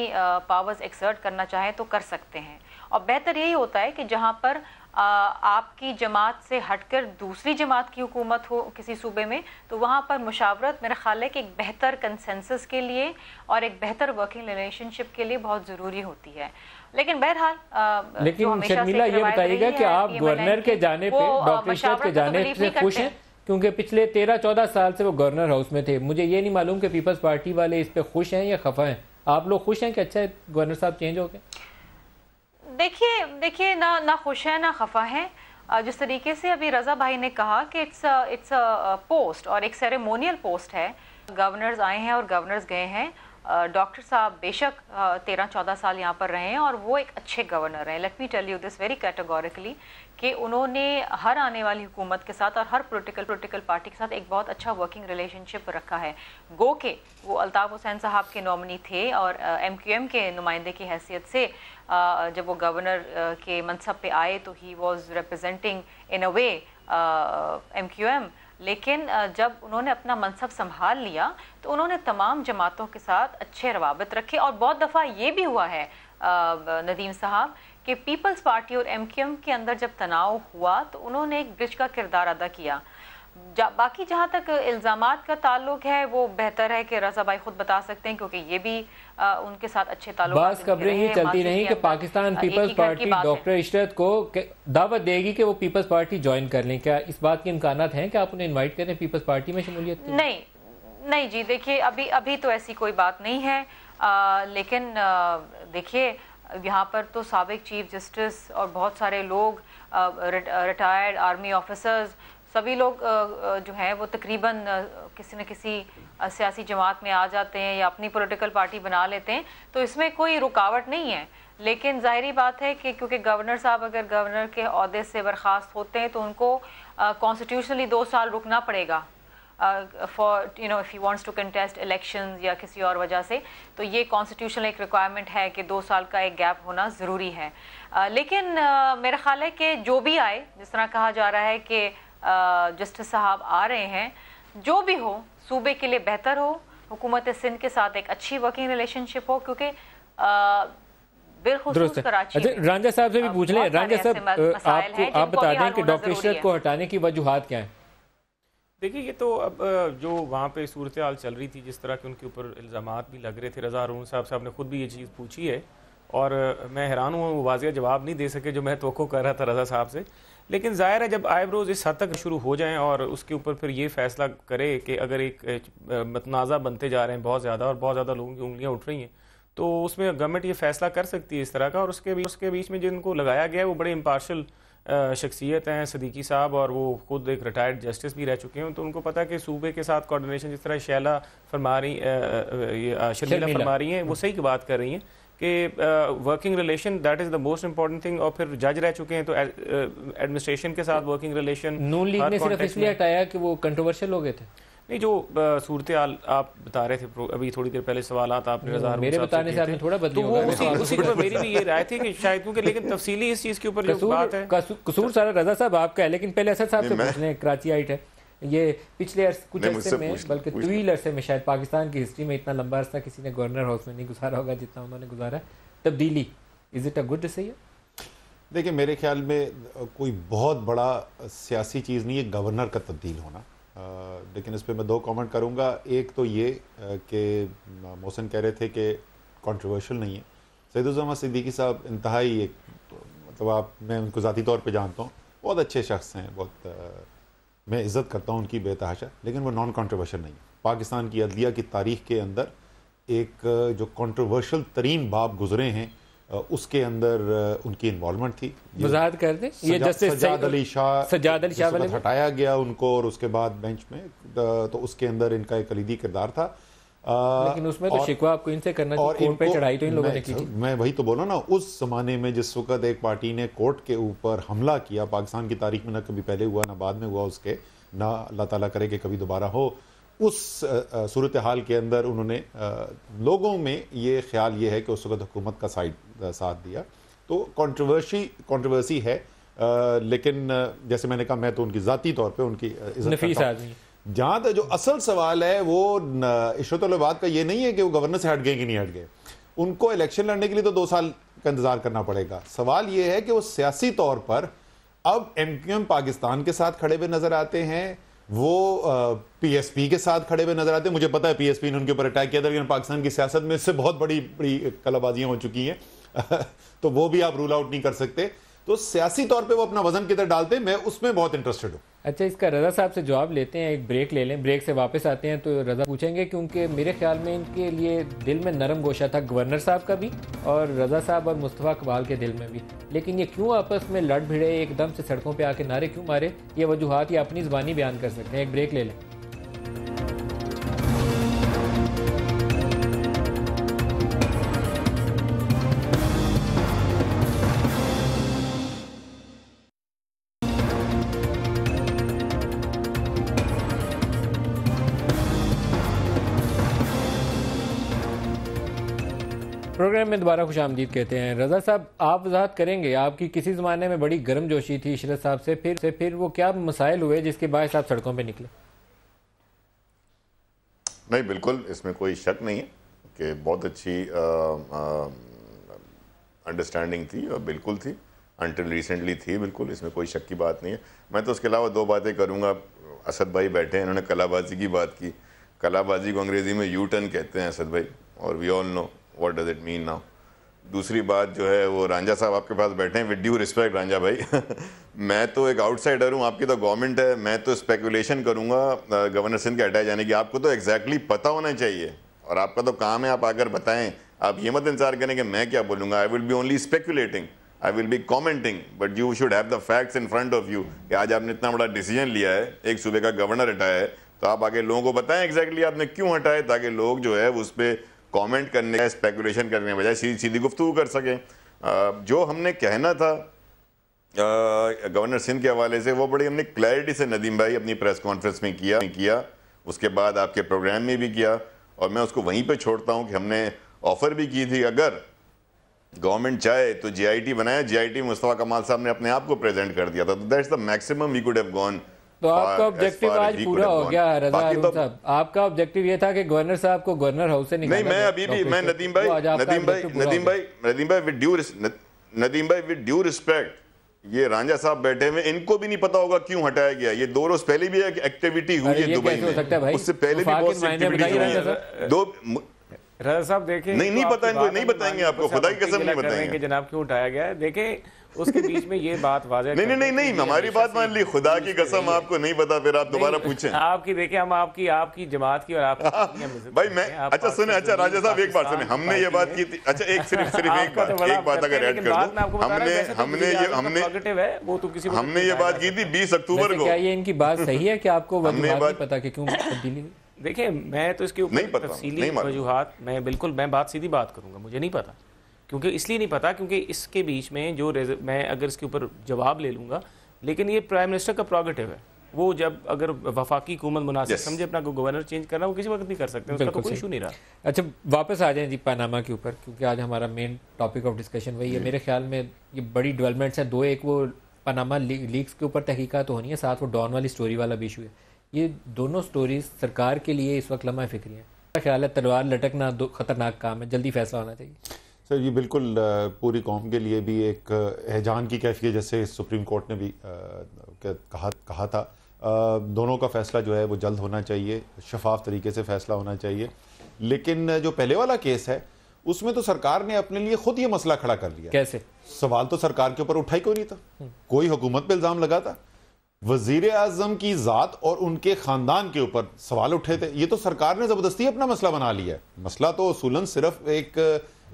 पावर्स एक्सर्ट करना चाहें तो कर सकते हैं और बेहतर यही होता है कि जहाँ पर आपकी जमात से हटकर दूसरी जमात की हुकूमत हो किसी सूबे में तो वहाँ पर मुशावरत मेरा ख्याल है कि एक बेहतर कंसेंसस के लिए और एक बेहतर वर्किंग रिलेशनशिप के लिए बहुत ज़रूरी होती है लेकिन बहरहाल लेकिन शर्मिला ये बताइएगा कि आप गवर्नर के जाने पे डॉक्टर के जाने से खुश हैं क्योंकि पिछले तेरह चौदह साल से वो गवर्नर हाउस में थे मुझे ये नहीं मालूम कि पीपल्स पार्टी वाले इस पर खुश हैं या खफा हैं आप लोग खुश हैं कि अच्छा गवर्नर साहब चेंज हो गए देखिए देखिए ना ना खुश है ना खफा है जिस तरीके से अभी रज़ा भाई ने कहा कि इट्स इट्स अ पोस्ट और एक सेरेमोनियल पोस्ट है गवर्नर्स आए हैं और गवर्नर्स गए हैं डॉक्टर साहब बेशक तेरह चौदह साल यहाँ पर रहे हैं और वो एक अच्छे गवर्नर हैं let me tell you this very categorically कि उन्होंने हर आने वाली हुकूमत के साथ और हर पोलिटिकल पोलिटिकल पार्टी के साथ एक बहुत अच्छा वर्किंग रिलेशनशिप रखा है गो के वो अल्ताफ़ हुसैन साहब के नॉमिनी थे और एम क्यू एम के नुमाइंदे की हैसियत से जब वो गवर्नर के मनसब पे आए तो he was representing in a way M Q M लेकिन जब उन्होंने अपना मनसब संभाल लिया तो उन्होंने तमाम जमातों के साथ अच्छे रवाबत रखे और बहुत दफ़ा ये भी हुआ है नदीम साहब कि पीपल्स पार्टी और एम के अंदर जब तनाव हुआ तो उन्होंने एक ब्रिज का किरदार अदा किया जा, बाकी जहाँ तक इल्ज़ाम का ताल्लुक है वो बेहतर है कि रजा भाई खुद बता सकते हैं क्योंकि ये भी आ, उनके साथ अच्छे ताल्लुक बस खबरें ये चलती नहीं कि Pakistan Peoples Party doctor Ishrat को दावत देगी कि वो पीपल्स पार्टी ज्वाइन कर लें क्या इस बात के इम्कान हैं कि आप उन्हें इन्वाइट करें पीपल्स पार्टी में शमूलियत नहीं नहीं जी देखिए अभी अभी तो ऐसी कोई बात नहीं है लेकिन देखिए यहाँ पर तो सबक चीफ जस्टिस और बहुत सारे लोग रिटायर्ड आर्मी ऑफिसर्स सभी लोग जो हैं वो तकरीबन किसी न किसी सियासी जमात में आ जाते हैं या अपनी पॉलिटिकल पार्टी बना लेते हैं तो इसमें कोई रुकावट नहीं है लेकिन ज़ाहरी बात है कि क्योंकि गवर्नर साहब अगर गवर्नर के अहदे से बर्खास्त होते हैं तो उनको कॉन्स्टिट्यूशनली दो साल रुकना पड़ेगा for you know if you wants to contest election या किसी और वजह से तो ये कॉन्स्टिट्यूशनल एक रिक्वायरमेंट है कि दो साल का एक गैप होना ज़रूरी है uh, लेकिन uh, मेरा ख्याल है कि जो भी आए जिस तरह कहा जा रहा है कि जस्टिस साहब आ रहे हैं जो भी हो सूबे के लिए बेहतर हो हुकूमत सिंध के साथ एक अच्छी वर्किंग रिलेशनशिप हो क्योंकि राजा अच्छा, साहब से भी पूछ लें राजा साहब आपको आप बता दें कि डॉक्टर इशरत को हटाने की वजूहत क्या है देखिए ये तो अब जो वहाँ पे सूरत हाल चल रही थी जिस तरह के उनके ऊपर इल्ज़ाम भी लग रहे थे रजा अरून साहब साहब ने खुद भी ये चीज़ पूछी है और मैं हैरान हूँ वो वाजिया जवाब नहीं दे सके जो मैं तो कर रहा था रजा साहब से लेकिन ज़ाहिर है जब आईब्रोज इस हद तक शुरू हो जाएं और उसके ऊपर फिर ये फैसला करे कि अगर एक मतनाज़ा बनते जा रहे हैं बहुत ज़्यादा और बहुत ज़्यादा लोगों की उंगलियाँ उठ रही हैं तो उसमें गवर्नमेंट ये फैसला कर सकती है इस तरह का और उसके बीच उसके बीच में जिनको लगाया गया है वो बड़े इम्पार्शल शख्सियत हैं सदीकी साहब और वो खुद एक रिटायर्ड जस्टिस भी रह चुके हैं तो उनको पता है कि सूबे के साथ कोऑर्डिनेशन जिस तरह शैला फरमा रही शर्मीला फरमा रही हैं वो हाँ। सही की बात कर रही हैं कि working relation that is the most important thing और फिर जज रह चुके हैं तो एडमिनिस्ट्रेशन के साथ वर्किंग रिलेशन नून लीग ने सिर्फ इसलिए हटाया कि वो कंट्रोवर्शियल हो गए थे नहीं जो सूरत हाल आप बता रहे थे अभी थोड़ी देर पहले सवाल आपने रजा मेरे बताने से आपने थोड़ा बदली तो वो उसी, उसी पर मेरी भी ये राय थी कि शायद क्योंकि लेकिन तफसीली इस चीज़ के ऊपर जो बात है कसूर सारा रजा साहब आपका है लेकिन पहले असद साहब से पूछ लें कराची आइट है ये पिछले अर्स, कुछ अरसे में बल्कि तवील अरसे में शायद पाकिस्तान की हिस्ट्री में इतना लंबा अरसा किसी ने गवर्नर हाउस में नहीं गुजारा होगा जितना उन्होंने गुजारा तब्दीली इज़ इट अ गुड सही देखिए मेरे ख्याल में कोई बहुत बड़ा सियासी चीज़ नहीं है गवर्नर का तब्दील होना आ, लेकिन इस पर मैं दो कमेंट करूंगा एक तो ये कि मोहसिन कह रहे थे कि कंट्रोवर्शियल नहीं है सैदुलजमा सिद्दीकी साहब इंतहाई एक तो, मतलब आप मैं उनको ज़ाती तौर पे जानता हूँ बहुत अच्छे शख्स हैं बहुत मैं इज़्ज़त करता हूँ उनकी बेतहाशा लेकिन वो नॉन कॉन्ट्रोवर्शल नहीं है पाकिस्तान की अदलिया की तारीख के अंदर एक जो कॉन्ट्रोवर्शल तरीन बाब गुजरे हैं उसके अंदर उनकी इन्वॉलमेंट थी वजाहत कर दें ये जस्टिस सजाद अली शाह सजाद अली शाह हटाया गया उनको और उसके बाद बेंच में तो उसके अंदर इनका एक कलीदी किरदार था लेकिन उसमें तो शिकवा आपको इनसे करना और कोर्ट पे चढ़ाई तो इन लोगों ने की थी मैं वही तो बोला ना उस जमाने में जिस वक्त एक पार्टी ने कोर्ट के ऊपर हमला किया पाकिस्तान की तारीख में ना कभी पहले हुआ ना बाद में हुआ उसके ना अल्लाह ताला करे कि कभी दोबारा हो उस सूरत हाल के अंदर उन्होंने लोगों में ये ख्याल ये है कि उस वक्त हुकूमत का साइड साथ दिया तो कॉन्ट्रोवर्सी कॉन्ट्रोवर्सी है लेकिन जैसे मैंने कहा मैं तो उनकी ज़ाती तौर पर उनकी इज्जत जहां तक जो असल सवाल है वो इशरतलबाद का ये नहीं है कि वो गवर्नर से हट गए कि नहीं हट गए उनको इलेक्शन लड़ने के लिए तो दो साल का इंतजार करना पड़ेगा सवाल ये है कि वो सियासी तौर पर अब एम क्यू एम पाकिस्तान के साथ खड़े हुए नजर आते हैं वो पीएसपी के साथ खड़े हुए नजर आते हैं मुझे पता है पीएसपी ने उनके ऊपर अटैक किया था लेकिन पाकिस्तान की सियासत में इससे बहुत बड़ी बड़ी कलाबाजियां हो चुकी हैं तो वो भी आप रूल आउट नहीं कर सकते तो सियासी तौर पे वो अपना वजन किधर डालते हैं मैं उसमें बहुत इंटरेस्टेड हूँ अच्छा इसका रज़ा साहब से जवाब लेते हैं एक ब्रेक ले लें ब्रेक से वापस आते हैं तो रज़ा पूछेंगे क्योंकि मेरे ख्याल में इनके लिए दिल में नरम गोशा था गवर्नर साहब का भी और रज़ा साहब और मुस्तफ़ा कबाल के दिल में भी लेकिन ये क्यों आपस में लड़ भिड़े एकदम से सड़कों पर आके नारे क्यों मारे ये वजूहत या अपनी ज़बानी बयान कर सकते हैं एक ब्रेक ले लें प्रोग्राम में दोबारा खुश आमदीद कहते हैं रजा साहब आप वजात करेंगे आपकी किसी ज़माने में बड़ी गर्म जोशी थी इशरत साहब से फिर से फिर वो क्या मसाइल हुए जिसके बायस आप सड़कों पर निकले नहीं बिल्कुल इसमें कोई शक नहीं है कि बहुत अच्छी अंडरस्टैंडिंग थी और बिल्कुल थी अनटिल रिसेंटली थी बिल्कुल इसमें कोई शक की बात नहीं है मैं तो उसके अलावा दो बातें करूँगा असद भाई बैठे हैं इन्होंने कलाबाजी की बात की कलाबाजी को अंग्रेज़ी में यू टर्न कहते हैं असद भाई और we all know what does it mean now दूसरी बात जो है वो रांझा साहब आपके पास बैठे हैं विद ड्यू रिस्पेक्ट रांझा भाई मैं तो एक आउटसाइडर हूँ आपकी तो गवर्नमेंट है मैं तो स्पेकुलेशन करूँगा गवर्नर सिंह के हटाए जाने की आपको तो एग्जैक्टली exactly पता होना चाहिए और आपका तो काम है आप आकर बताएं आप ये मत इंतजार करें कि मैं क्या बोलूँगा I will be only speculating I will be commenting but you should have the facts in front of you कि आज आपने इतना बड़ा डिसीजन लिया है एक सूबे का गवर्नर हटाया है तो आप आगे लोगों को बताएं एग्जैक्टली exactly आपने क्यों हटाए ताकि लोग जो है उस पर कमेंट करने का स्पेकुलेशन करने के बजाय सीधी सीधी गुफ्तु कर सकें जो हमने कहना था गवर्नर सिंध के हवाले से वो बड़ी हमने क्लैरिटी से नदीम भाई अपनी प्रेस कॉन्फ्रेंस में किया किया उसके बाद आपके प्रोग्राम में भी किया और मैं उसको वहीं पर छोड़ता हूँ कि हमने ऑफ़र भी की थी अगर गवर्नमेंट चाहे तो जीआईटी बनाया जीआईटी मुस्तफ़ा कमाल साहब ने अपने आप को प्रेजेंट कर दिया था तो that's the maximum we could have gone तो आपका ऑब्जेक्टिव आज पूरा हो गया रजा तो- साहब आपका ऑब्जेक्टिव ये था कि गवर्नर साहब को गवर्नर हाउस से नहीं नहीं मैं अभी भी मैं नदीम तो भाई नदीम भाई नदीम भाई नदीम भाई विद ड्यू नदीम भाई विद ड्यू रिस्पेक्ट ये राजा साहब बैठे हुए इनको भी नहीं पता होगा क्यों हटाया गया ये दो रोज पहले भी एक एक्टिविटी हुई है दुबई में उससे पहले तो भी बहुत सी एक्टिविटी हुई है दो राजा साहब देखें नहीं नहीं पता इनको नहीं बताएंगे आपको खुदा की कसम नहीं बताएंगे जनाब क्यों उठाया गया है देखें उसके बीच में ये बात वाजह नहीं नहीं नहीं हमारी बात मान ली खुदा की कसम आपको नहीं पता फिर आप दोबारा पूछें आपकी देखे हम आपकी आपकी जमात की और आपकी हाँ, भाई मैं अच्छा सुने अच्छा राजा साहब एक बात सुने हमने ये बात की थी अच्छा एक सिर्फ सिर्फ तो एक बात एक बात अगर ऐड कर हमने तो हमने ये हमने वो तो किसी हमने ये बात की थी बीस अक्टूबर को क्या ये इनकी बात सही है की आपको पता की क्यों तब्दीली हुई मैं तो इसके ऊपर तफसीली वजूहत मैं बिल्कुल मैं बात सीधी बात करूंगा मुझे नहीं पता क्योंकि इसलिए नहीं पता क्योंकि इसके बीच में जो मैं अगर इसके ऊपर जवाब ले लूँगा लेकिन ये प्राइम मिनिस्टर का प्रोगेटिव है वो जब अगर वफाकी हुकूमत मुनासिब yes. समझे अपना गवर्नर चेंज करना वो किसी वक्त नहीं कर सकते उसका तो कोई इशू नहीं रहा अच्छा वापस आ जाए जी पानामा के ऊपर क्योंकि आज हमारा मेन टॉपिक ऑफ डिस्कशन वही है मेरे ख्याल में ये बड़ी डेवलपमेंट्स हैं दो एक वो पानामा ली, लीक्स के ऊपर तहकीकत तो होनी है साथ वो डॉन वाली स्टोरी वाला भी इशू है ये दोनों स्टोरीज सरकार के लिए इस वक्त लम्हा फिक्री है मेरा ख्याल है तलवार लटकना खतरनाक काम है जल्दी फैसला होना चाहिए सर ये बिल्कुल पूरी कौम के लिए भी एक एहजान की कैफियत जैसे सुप्रीम कोर्ट ने भी कहा कहा था दोनों का फैसला जो है वो जल्द होना चाहिए शफाफ तरीके से फैसला होना चाहिए लेकिन जो पहले वाला केस है उसमें तो सरकार ने अपने लिए खुद ये मसला खड़ा कर लिया कैसे सवाल तो सरकार के ऊपर उठा ही क्यों नहीं था कोई हुकूमत पर इल्ज़ाम लगा था वजीर आजम की ज़ात और उनके ख़ानदान के ऊपर सवाल उठे थे ये तो सरकार ने ज़बरदस्ती अपना मसला बना लिया है मसला तो असूलन सिर्फ एक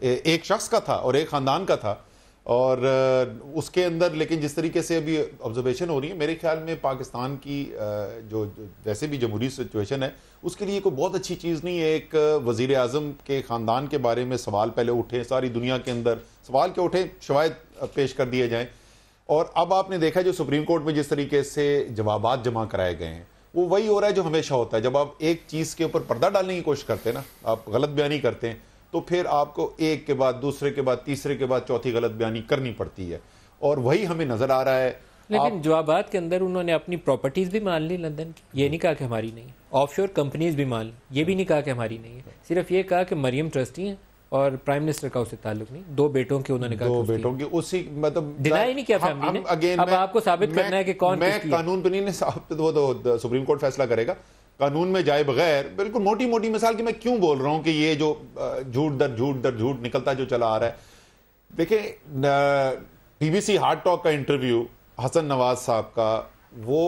एक शख्स का था और एक ख़ानदान का था और उसके अंदर लेकिन जिस तरीके से अभी ऑब्जर्वेशन हो रही है मेरे ख्याल में पाकिस्तान की जो वैसे भी जमहूरी सिचुएशन है उसके लिए कोई बहुत अच्छी चीज़ नहीं है एक वज़ी अजम के ख़ानदान के बारे में सवाल पहले उठे सारी दुनिया के अंदर सवाल के उठे शवायद पेश कर दिए जाएँ और अब आपने देखा जो सुप्रीम कोर्ट में जिस तरीके से जवाब जमा कराए गए हैं वो वही हो रहा है जो हमेशा होता है जब आप एक चीज़ के ऊपर पर्दा डालने की कोशिश करते हैं ना आप गलत बयानी करते हैं तो फिर आपको एक के बाद दूसरे के बाद तीसरे के बाद चौथी गलत बयानी करनी पड़ती है और वही हमें नजर आ रहा है लेकिन जवाब के अंदर उन्होंने अपनी प्रॉपर्टीज भी मान ली लंदन की ये नहीं कहा कि हमारी नहीं है ऑफशोर कंपनीज भी मान ली ये भी नहीं कहा कि हमारी नहीं है सिर्फ ये कहा कि मरियम ट्रस्टी हैं और प्राइम मिनिस्टर का उससे ताल्लुक नहीं दो बेटों के उन्होंने कहा दो बेटों के उसी मतलब डिनाई नहीं किया फैमिली ने अगेन अब आपको साबित करना है कि कौन मैं कानून तो नहीं साहब तो सुप्रीम कोर्ट तो, तो फैसला करेगा कानून में जाए बगैर बिल्कुल मोटी मोटी मिसाल की मैं क्यों बोल रहा हूँ कि ये जो झूठ दर झूठ दर झूठ निकलता जो चला आ रहा है देखे टीबीसी हार्ड टॉक का इंटरव्यू हसन नवाज साहब का वो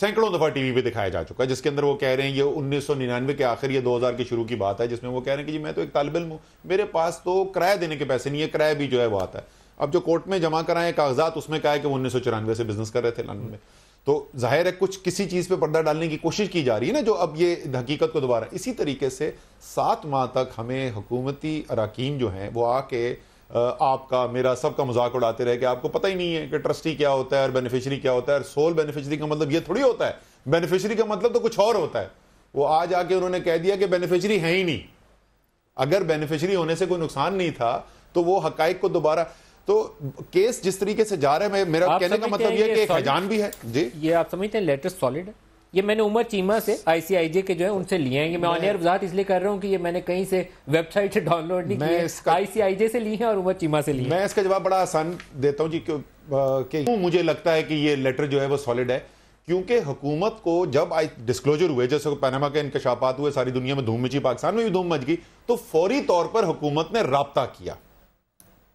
सैकड़ों दफ़ा टीवी पे दिखाया जा चुका है जिसके अंदर वो कह रहे हैं ये 1999 के आखिर ये 2000 के शुरू की बात है जिसमें वो कह रहे हैं कि जी मैं तो एक तालब हूं मेरे पास तो किराया देने के पैसे नहीं है किराया भी जो है वो आता है अब जो कोर्ट में जमा कराए कागजात उसमें कहा है कि वो उन्नीस से बिजनेस कर रहे थे लंदन में तो जाहिर है कुछ किसी चीज़ पे पर्दा डालने की कोशिश की जा रही है ना जो अब ये हकीकत को दोबारा इसी तरीके से सात माह तक हमें हुकूमती अरकान जो हैं वो आके आपका मेरा सबका मजाक उड़ाते रहे कि आपको पता ही नहीं है कि ट्रस्टी क्या होता है और बेनिफिशरी क्या होता है और सोल बेनिफिशरी का मतलब ये थोड़ी होता है बेनिफिशरी का मतलब तो कुछ और होता है वो आज आके उन्होंने कह दिया कि बेनिफिशरी है ही नहीं अगर बेनिफिशरी होने से कोई नुकसान नहीं था तो वो हकाइक को दोबारा तो केस जिस तरीके से जा रहे हैं मेरा कहने का मतलब यह कि खजान भी है जी ये आप समझते हैं लेटर सॉलिड है ये मैंने उमर चीमा से आईसीआईजे के जो है उनसे लिए हैं ये मैं ऑनियर वजात इसलिए कर रहा हूँ कि ये मैंने कहीं से वेबसाइट से डाउनलोड नहीं किया आईसीआईजे से लिए हैं और उमर चीमा से लिए मैं इसका जवाब बड़ा आसान देता हूँ जी क्यों मुझे लगता है कि ये लेटर जो है वो सॉलिड है क्योंकि हुकूमत को जब आई डिस्क्लोजर हुए जैसे पैनामा के इनकशाफात हुए सारी दुनिया में धूम मची पाकिस्तान में भी धूम मच गई तो फौरी तौर पर हुकूमत ने रबता किया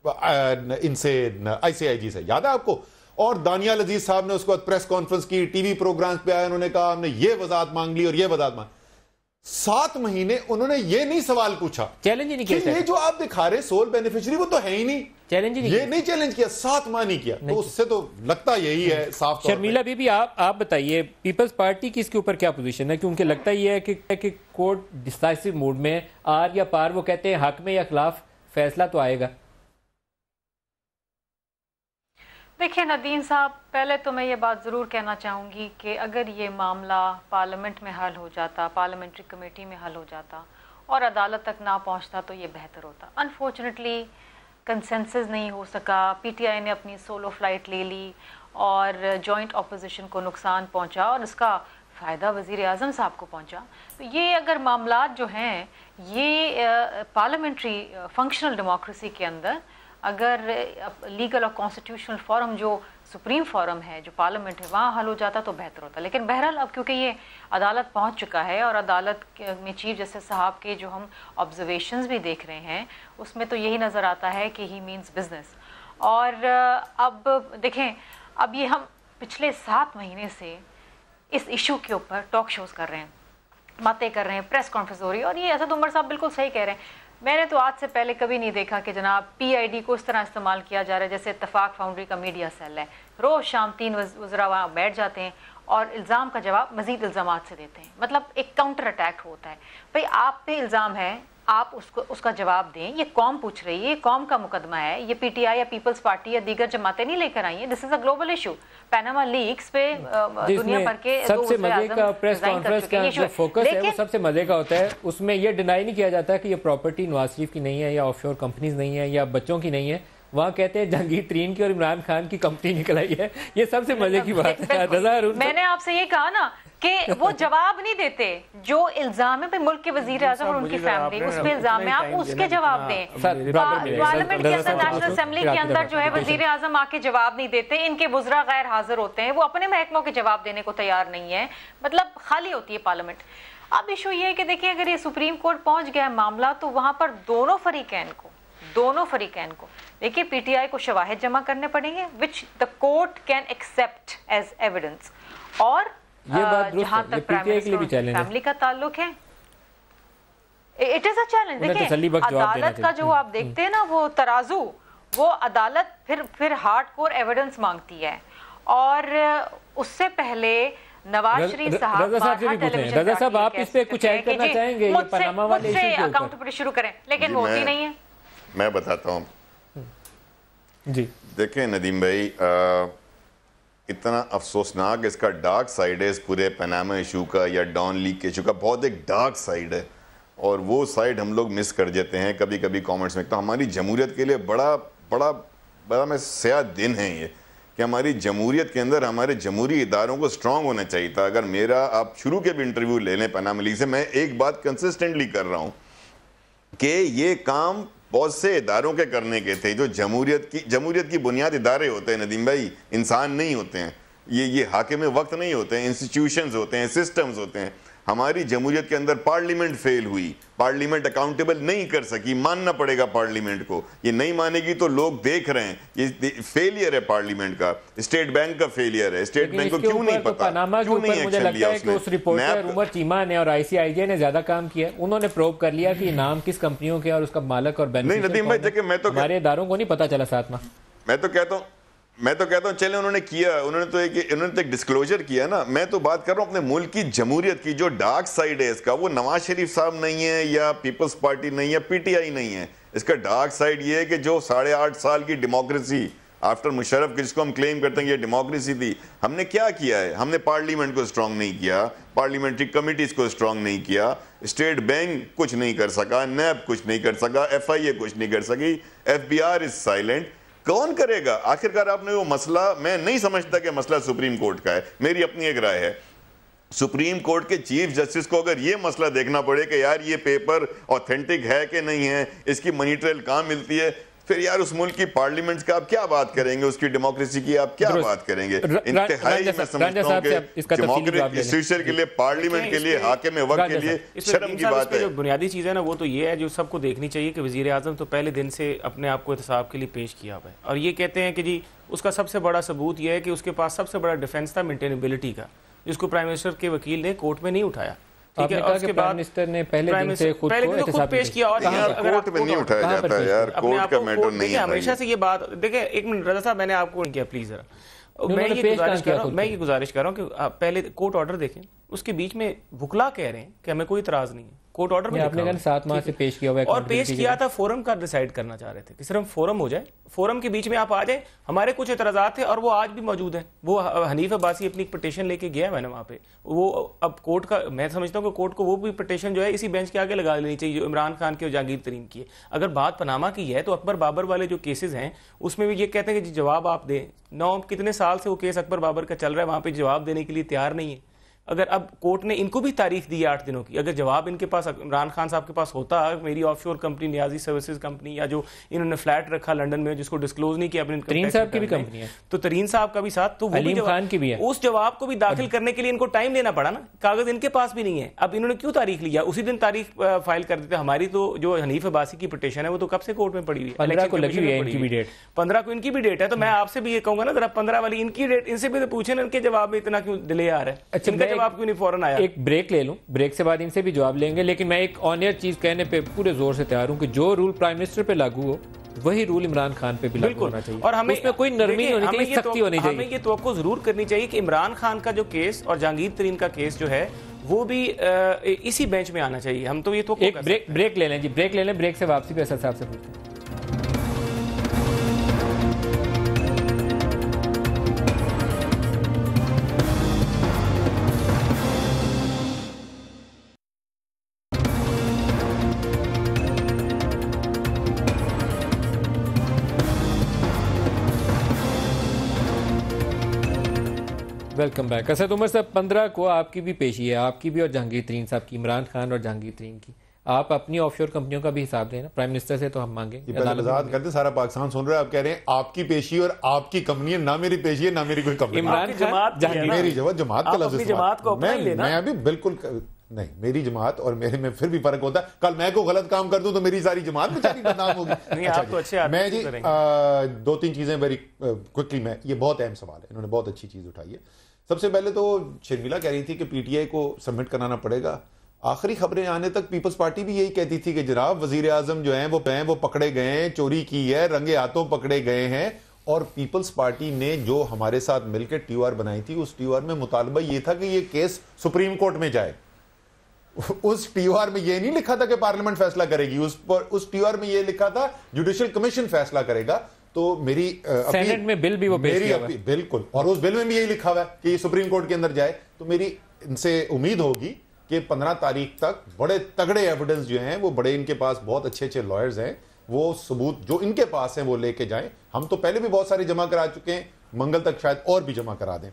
इनसे आईसीआईजी से याद है आपको और दानियाल अजीज साहब ने उसके बाद प्रेस कॉन्फ्रेंस की टीवी प्रोग्राम्स पे आए उन्होंने कहा हमने ये वजात मांग ली और ये वजात मांग सात महीने उन्होंने ये नहीं सवाल पूछा चैलेंज नहीं किया ये जो आप दिखा रहे सोल बेनिफिशियरी वो तो है ही नहीं चैलेंज नहीं ये किया। नहीं चैलेंज किया सात माह नहीं किया तो नहीं तो उससे तो लगता यही है साफ शर्मिला बीबी आप आप बताइए पीपल्स पार्टी की इसके ऊपर क्या पोजीशन है क्योंकि लगता ही है कि, कि कोर्ट डिसाइसिव मूड में आर या पार वो कहते हैं हक में या खिलाफ फैसला तो आएगा देखिए नदीन साहब पहले तो मैं ये बात ज़रूर कहना चाहूँगी कि अगर ये मामला पार्लियामेंट में हल हो जाता पार्लियामेंट्री कमेटी में हल हो जाता और अदालत तक ना पहुँचता तो ये बेहतर होता अनफॉर्चुनेटली कंसेंसस नहीं हो सका पीटीआई ने अपनी सोलो फ्लाइट ले ली और जॉइंट अपोजिशन को नुकसान पहुँचा और उसका फ़ायदा वज़ी अजम साहब को पहुँचा तो ये अगर मामला जो हैं ये पार्लियामेंट्री फंक्शनल डेमोक्रेसी के अंदर अगर लीगल और कॉन्स्टिट्यूशनल फॉरम जो सुप्रीम फॉरम है जो पार्लियामेंट है वहाँ हल हो जाता तो बेहतर होता लेकिन बहरहाल अब क्योंकि ये अदालत पहुँच चुका है और अदालत में चीफ जस्टिस साहब के जो हम ऑब्जर्वेशन भी देख रहे हैं उसमें तो यही नज़र आता है कि ही मीन्स बिजनेस और अब देखें अब ये हम पिछले सात महीने से इस इशू के ऊपर टॉक शोज़ कर रहे हैं बातें कर रहे हैं प्रेस कॉन्फ्रेंस हो रही है और ये असद उमर साहब बिल्कुल सही कह रहे हैं मैंने तो आज से पहले कभी नहीं देखा कि जनाब पीआईडी को इस तरह इस्तेमाल किया जा रहा है जैसे इतफाक फाउंड्री का मीडिया सेल है रोज़ शाम तीन वजरा वहाँ बैठ जाते हैं और इल्ज़ाम का जवाब मज़ीद इल्ज़ाम से देते हैं मतलब एक काउंटर अटैक होता है भाई आप पे इल्ज़ाम है आप उसको उसका जवाब दें ये कॉम पूछ रही है ये कॉम का मुकदमा है ये पीटीआई या पीपल्स पार्टी या दीगर जमातें नहीं लेकर आई है this is a global issue Panama leaks पे दुनिया भर के सबसे मजे का प्रेस कॉन्फ्रेंस का जो फोकस है वो सबसे मजे का होता है उसमें यह डिनाई नहीं किया जाता कि ये प्रॉपर्टी नवाज शरीफ की नहीं है या ऑफशोर कंपनीज नहीं है या बच्चों की नहीं है वहाँ कहते हैं जहांगीर तरीन की और इमरान खान की कंपनी निकल आई है ये सबसे मजे की बात है तो- मैंने आपसे ये कहा ना कि वो जवाब नहीं देते जो इल्जाम है मुल्क के वजीर आजम और उनकी फैमिली उस पर इल्जाम है आप उसके जवाब दें हाँ, पार्लियामेंट के अंदर नेशनल असेंबली के अंदर जो है वजीर आजम आके जवाब नहीं देते इनके वजरा गैर हाजिर होते हैं वो अपने महकमों के जवाब देने को तैयार नहीं है मतलब खाली होती है पार्लियामेंट अब इशू ये है कि देखिए अगर ये सुप्रीम कोर्ट पहुंच गया मामला तो वहां पर दोनों फरीकैन को दोनों फरीकैन को देखिए पीटीआई को शवाहिद जमा करने पड़ेंगे which the court can accept as evidence और जहां तक प्राइमरी फैमिली का ताल्लुक है इट इज अ चैलेंज देखिए अदालत का जो आप देखते हैं ना वो तराजू वो अदालत फिर फिर हार्ड कोर एविडेंस मांगती है और उससे पहले नवाज शरीफ साहब साहब आप इस पे कुछ ऐड करना चाहेंगे मुझसे अकाउंटेबिलिटी शुरू करें लेकिन होती नहीं है मैं बताता हूँ जी देखें नदीम भाई आ, इतना अफसोसनाक इसका डार्क साइड है इस पूरे पैनामा इशू का या डॉन लीक के इशू का बहुत एक डार्क साइड है और वो साइड हम लोग मिस कर देते हैं कभी कभी कमेंट्स में तो हमारी जमहूरियत के लिए बड़ा बड़ा बड़ा मैं सयाह दिन है ये कि हमारी जमहूरियत के अंदर हमारे जमहूरी इदारों को स्ट्रांग होना चाहिए था अगर मेरा आप शुरू के भी इंटरव्यू ले लें पैनामा लीग से मैं एक बात कंसिस्टेंटली कर रहा हूँ कि ये काम बहुत से इदारों के करने के थे जो जमहूरियत की जमहूरियत की बुनियाद इदारे होते हैं नदीम भाई इंसान नहीं होते हैं ये ये हाकिम वक्त नहीं होते हैं इंस्टीट्यूशन होते हैं सिस्टम्स होते हैं हमारी जमहूरियत के अंदर पार्लियामेंट फेल हुई पार्लियामेंट अकाउंटेबल नहीं कर सकी मानना पड़ेगा पार्लियामेंट को ये नहीं मानेगी तो लोग देख रहे हैं ये फेलियर है पार्लियामेंट का स्टेट बैंक का फेलियर है स्टेट बैंक को क्यों नहीं तो पता तो क्यों नहीं लगता लिया कि उस रिपोर्टर उमर चीमा ने और आईसीआईजे ने ज्यादा काम किया उन्होंने प्रोव कर लिया कि नाम किस कंपनियों के और उसका मालक और बैंक नहीं नदीम भाई देखिए मैं तो हमारे को नहीं पता चला साथ में मैं तो कहता हूँ मैं तो कहता हूँ चले उन्होंने किया उन्होंने तो एक उन्होंने तो एक डिस्क्लोजर किया ना मैं तो बात कर रहा हूँ अपने मुल्क की जमहूरियत की जो डार्क साइड है इसका वो नवाज शरीफ साहब नहीं है या पीपल्स पार्टी नहीं है पीटीआई नहीं है इसका डार्क साइड ये है कि जो साढ़े आठ साल की डेमोक्रेसी आफ्टर मुशरफ जिसको हम क्लेम करते हैं ये डेमोक्रेसी थी हमने क्या किया है हमने पार्लियामेंट को स्ट्रांग नहीं किया पार्लियामेंट्री कमिटीज को स्ट्रांग नहीं किया स्टेट बैंक कुछ नहीं कर सका नैब कुछ नहीं कर सका एफ कुछ नहीं कर सकी एफ इज़ साइलेंट कौन करेगा आखिरकार आपने वो मसला मैं नहीं समझता कि मसला सुप्रीम कोर्ट का है मेरी अपनी एक राय है सुप्रीम कोर्ट के चीफ जस्टिस को अगर ये मसला देखना पड़े कि यार ये पेपर ऑथेंटिक है कि नहीं है इसकी मनी ट्रेल कहाँ मिलती है फिर यार उस मुल्क की पार्लियामेंट का आप क्या बात करेंगे उसकी डेमोक्रेसी की आप क्या बात करेंगे इंतहाई के लिए पार्लियामेंट के लिए हाकिम वक्त के लिए शर्म की बात है बुनियादी चीज़ है ना वो तो ये है जो सबको देखनी चाहिए कि वजीर आजम तो पहले दिन से अपने आप को एहतसाब के लिए पेश किया हुआ है और ये कहते हैं कि जी उसका सबसे बड़ा सबूत यह है कि उसके पास सबसे बड़ा डिफेंस था मेंटेनेबिलिटी का जिसको प्राइम मिनिस्टर के वकील ने कोर्ट में नहीं उठाया पहले कोर्ट तो है हमेशा से बात देखिए एक मिनट रजा साहब मैंने आपको मैं ये मैं ये गुजारिश कर रहा हूँ पहले कोर्ट ऑर्डर देखें उसके बीच में वकला कह रहे हैं कि हमें कोई इतराज नहीं है कोर्ट ऑर्डर में आपने कहा सात माह से पेश किया हुआ और पेश किया था फोरम का डिसाइड करना चाह रहे थे कि सिर्फ फोरम हो जाए फोरम के बीच में आप आ जाए हमारे कुछ एतराजात थे और वो आज भी मौजूद है वो हनीफ अब्बासी अपनी पटिशन लेके गया है मैंने वहाँ पे वो अब कोर्ट का मैं समझता हूँ कि कोर्ट को वो भी पटिशन जो है इसी बेंच के आगे लगा लेनी चाहिए जो इमरान खान के और जहांगीर तरीन की है अगर बात पनामा की है तो अकबर बाबर वाले जो केसेज हैं उसमें भी ये कहते हैं कि जवाब आप दें नौ कितने साल से वो केस अकबर बाबर का चल रहा है वहाँ पर जवाब देने के लिए तैयार नहीं है अगर अब कोर्ट ने इनको भी तारीख दी है आठ दिनों की अगर जवाब इनके पास इमरान खान साहब के पास होता मेरी offshore company Niazi services company या जो इन्होंने फ्लैट रखा लंदन में जिसको डिस्क्लोज नहीं किया अपने तरीन साहब की भी कंपनी है तो तरीन साहब का भी साथ तो वो भी खान की भी है उस जवाब को भी दाखिल करने के लिए इनको टाइम लेना पड़ा ना कागज इनके पास भी नहीं है अब इन्होंने क्यों तारीख लिया उसी दिन तारीख फाइल कर देते हमारी तो जो हनीफ अबासी की पिटिशन है वो तो कब से कोर्ट में पड़ी हुई है पंद्रह को इनकी भी डेट है तो मैं हम्म। आपसे भी ये कहूंगा ना जरा पंद्रह वाली इनकी डेट इनसे भी तो पूछे ना इनके जवाब में इतना क्यों डिले आ रहा है अच्छा, जवाब आपको नहीं फौरन आया एक ब्रेक ले लूँ ब्रेक से बाद इनसे भी जवाब लेंगे लेकिन मैं एक ऑनियर चीज कहने पे पूरे जोर से तैयार हूँ कि जो रूल प्राइम मिनिस्टर पे लागू हो वही रूल इमरान खान पे भी बिल्कुल होना चाहिए और हमें इसमें कोई नरमी होनी चाहिए तो- सख्ती होनी चाहिए हमें ये तो जरूर करनी चाहिए कि इमरान खान का जो केस और जहांगीर तरीन का केस जो है वो भी इसी बेंच में आना चाहिए हम तो ये तो ब्रेक ब्रेक ले लें जी ब्रेक ले लें ब्रेक से वापसी पे असर साहब से पूछते हैं वेलकम बैक असद उमर साहब पंद्रह को आपकी भी पेशी है आपकी भी और जहांगीर तरीन साहब की इमरान खान और जहांगीर तरीन की आप अपनी ऑफशोर कंपनियों का भी हिसाब देना प्राइम मिनिस्टर से तो हम मांगे आजाद करते सारा पाकिस्तान सुन रहे हैं आप कह रहे हैं आपकी पेशी और आपकी कंपनी ना मेरी पेशी है ना मेरी कोई कंपनी इमरान जमात मेरी जमात का लफ्ज जमात को मैं अभी बिल्कुल नहीं मेरी जमात और मेरे में फिर भी फर्क होता है कल मैं को गलत काम कर दूं तो मेरी सारी जमात बेचारी बदनाम होगी नहीं अच्छा आप तो अच्छे मैं जी आ, दो तीन चीजें वेरी क्विकली uh, मैं ये बहुत अहम सवाल है इन्होंने बहुत अच्छी चीज उठाई है सबसे पहले तो शर्मिला कह रही थी कि पीटीआई को सबमिट कराना पड़ेगा आखिरी खबरें आने तक पीपल्स पार्टी भी यही कहती थी कि जनाब वजीर आजम जो है वो हैं वो पकड़े गए हैं चोरी की है रंगे हाथों पकड़े गए हैं और पीपल्स पार्टी ने जो हमारे साथ मिलकर टी बनाई थी उस टी में मुतालबा ये था कि ये केस सुप्रीम कोर्ट में जाए उस टी में यह नहीं लिखा था कि पार्लियामेंट फैसला करेगी उस पर उस टी में यह लिखा था जुडिशियल कमीशन फैसला करेगा तो मेरी सेनेट में बिल भी वो मेरी अपील बिल्कुल और उस बिल में भी यही लिखा हुआ है कि ये सुप्रीम कोर्ट के अंदर जाए तो मेरी इनसे उम्मीद होगी कि पंद्रह तारीख तक बड़े तगड़े एविडेंस जो हैं वो बड़े इनके पास बहुत अच्छे अच्छे लॉयर्स हैं वो सबूत जो इनके पास हैं वो लेके जाएं हम तो पहले भी बहुत सारे जमा करा चुके हैं मंगल तक शायद और भी जमा करा दें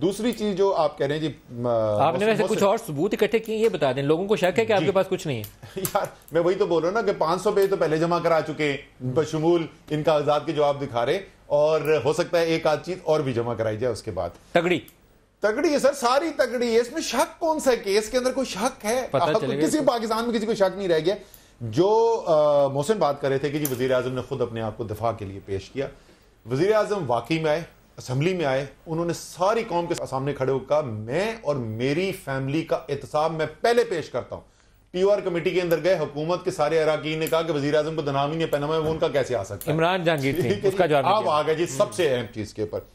दूसरी चीज जो आप कह रहे हैं जी आपने वैसे कुछ और सबूत इकट्ठे किए ये बता दें लोगों को शक है कि आपके पास कुछ नहीं है यार मैं वही तो बोल रहा हूँ ना कि 500 पेज तो पहले जमा करा चुके हैं बशमूल इन कागजात के जवाब दिखा रहे और हो सकता है एक आध चीज और भी जमा कराई जाए उसके बाद तगड़ी तगड़ी है सर सारी तगड़ी है इसमें शक कौन सा है केस के अंदर कोई शक है किसी पाकिस्तान में किसी को शक नहीं रह गया जो मोहसिन बात कर रहे थे कि जी वजीर ने खुद अपने आप को दफा के लिए पेश किया वजीर आजम वाकई में आए असम्बली में आए उन्होंने सारी कौम के सामने खड़े होकर मैं और मेरी फैमिली का एहतसाब मैं पहले पेश करता हूँ पी आर कमेटी के अंदर गए हुकूमत के सारे अरकान ने कहा कि वजी अजम को दनाम ही नहीं पहना वो उनका कैसे आ सकता इमरान जहांगीर अब आ गए जी सबसे अहम चीज के ऊपर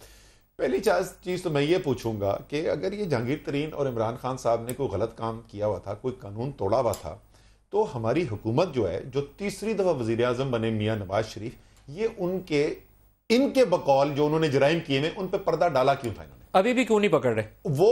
पहली चीज तो मैं ये पूछूंगा कि अगर ये जहांगीर तरीन और इमरान खान साहब ने कोई गलत काम किया हुआ था कोई कानून तोड़ा हुआ था तो हमारी हुकूमत जो है जो तीसरी दफा वजी अजम बने मियाँ नवाज शरीफ ये उनके इनके बकौल जो उन्होंने जराइम किए हैं उन पर पर्दा डाला क्यों था इन्होंने अभी भी क्यों नहीं पकड़ रहे वो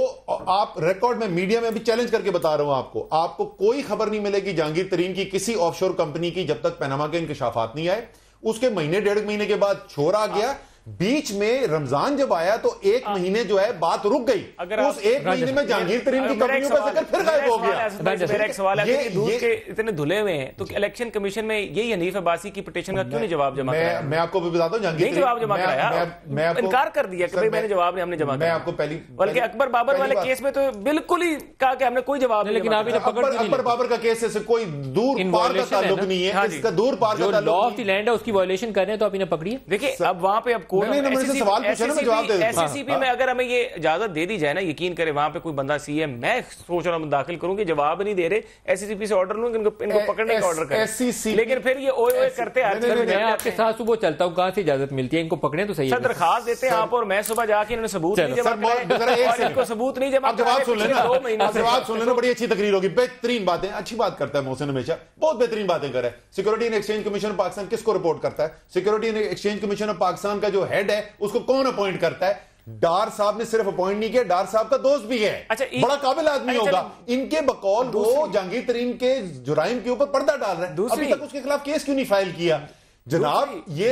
आप रिकॉर्ड में मीडिया में भी चैलेंज करके बता रहा हूं आपको आपको कोई खबर नहीं मिलेगी जहांगीर तरीन की किसी ऑफशोर कंपनी की जब तक पैनामा के इंकशाफात नहीं आए उसके महीने डेढ़ महीने के बाद छोरा गया बीच में रमजान जब आया तो एक हाँ। महीने जो है बात रुक गई अगर उस एक महीने में जहांगीर तरीन की कंपनियों का जिक्र फिर गायब हो गया एक सवाल है दूध के इतने धुले हुए हैं तो इलेक्शन कमीशन में यही हनीफ अब्बासी की पिटीशन का क्यों नहीं जवाब जमा मैं मैं आपको भी बताता हूं जहांगीर जवाब जमा कराया इनकार कर दिया कि भाई मैंने जवाब नहीं हमने जमा मैं आपको पहली बल्कि अकबर बाबर वाले केस में तो बिल्कुल ही कहा कि हमने कोई जवाब नहीं लेकिन अभी तो पकड़ नहीं अकबर बाबर का केस से कोई दूर पार का ताल्लुक नहीं है हाँ इसका दूर पार का ताल्लुक लॉ ऑफ द लैंड है उसकी वायलेशन कर रहे हैं तो आप इन्हें पकड़िए देखिए अब वहां पे अब कोर्ट नहीं, नहीं, नहीं, सवाल पूछा ना तो जवाब दे एससीपी हाँ, में हाँ। अगर हमें ये इजाजत दे दी जाए ना यकीन करे वहां पे कोई बंदा सीएम मैं सोच रहा हूं दाखिल करूंगी जवाब नहीं दे रहे एससीपी से ऑर्डर लूंगा इनको इनको पकड़ने का ऑर्डर करें लेकिन फिर ये ओए करते मैं आपके साथ सुबह चलता हूं कहां से इजाजत मिलती है इनको पकड़े तो सही दरखास्त देते हैं आप और मैं सुबह जाके इन्होंने सबूत नहीं जमा इनको सबूत नहीं जमा जवाब सुन लेना जवाब सुन लेना बड़ी अच्छी तकरीर होगी बेहतरीन बातें अच्छी बात करता है मोहसिन हमेशा बहुत बेहतरीन बातें करे security and exchange commission of Pakistan किसको रिपोर्ट करता है security and exchange commission of Pakistan का जो हेड है उसको कौन अपॉइंट करता है डार साहब ने सिर्फ अपॉइंट नहीं किया डार साहब का दोस्त भी है अच्छा इ... बड़ा काबिल आदमी अच्छा, होगा इनके बकौल वो जहांगीर तरीन के जुराइम के ऊपर पर्दा डाल रहे हैं अभी तक उसके खिलाफ केस क्यों नहीं फाइल किया जनाब ये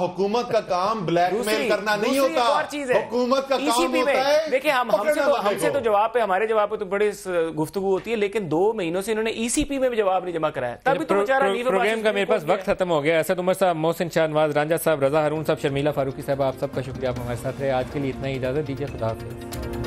हुकूमत का काम ब्लैकमेल करना नहीं होता हुकूमत का काम e होता है देखिए हम हमसे तो, हमसे तो-, तो जवाब पे हमारे जवाब पे तो बड़े गुफ्तगु होती है लेकिन दो महीनों से इन्होंने ईसीपी e में भी जवाब नहीं जमा कराया तभी तो बेचारा प्रोग्राम का मेरे पास वक्त खत्म हो गया असद तो उमर साहब मोहसिन शाहनवाज रांझा साहब रजा हारून साहब शर्मिला फारूकी साहब आप सबका शुक्रिया आप हमारे साथ रहे आज के लिए इतना ही इजाजत दीजिए खुदा